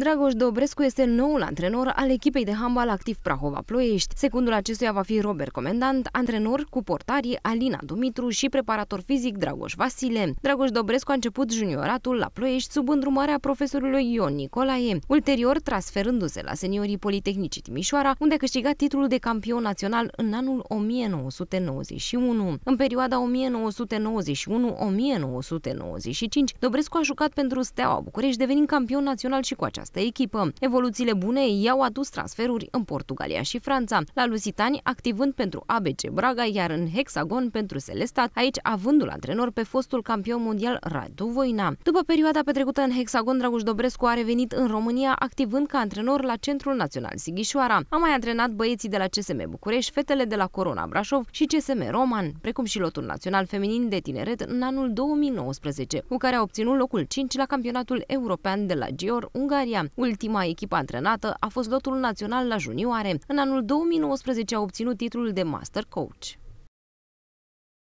Dragoș Dobrescu este noul antrenor al echipei de handbal activ Prahova Ploiești. Secundul acestuia va fi Robert Comandant, antrenor cu portarii Alina Dumitru și preparator fizic Dragoș Vasile. Dragoș Dobrescu a început junioratul la Ploiești sub îndrumarea profesorului Ion Nicolae, ulterior transferându-se la seniorii Politehnicii Timișoara, unde a câștigat titlul de campion național în anul 1991. În perioada 1991-1995, Dobrescu a jucat pentru Steaua București, devenind campion național și cu această această echipă. Evoluțiile bune i-au adus transferuri în Portugalia și Franța, la Lusitani activând pentru ABC Braga, iar în Hexagon pentru Selestat, aici avândul antrenor pe fostul campion mondial Radu Voina. După perioada petrecută în Hexagon, Dragoș Dobrescu a revenit în România activând ca antrenor la Centrul Național Sighișoara. A mai antrenat băieții de la CSM București, fetele de la Corona Brașov și CSM Roman, precum și lotul național feminin de tineret în anul 2019, cu care a obținut locul 5 la campionatul european de la Gior, Ungaria, Italia. Ultima echipă antrenată a fost lotul național la junioare. În anul 2019 a obținut titlul de Master Coach.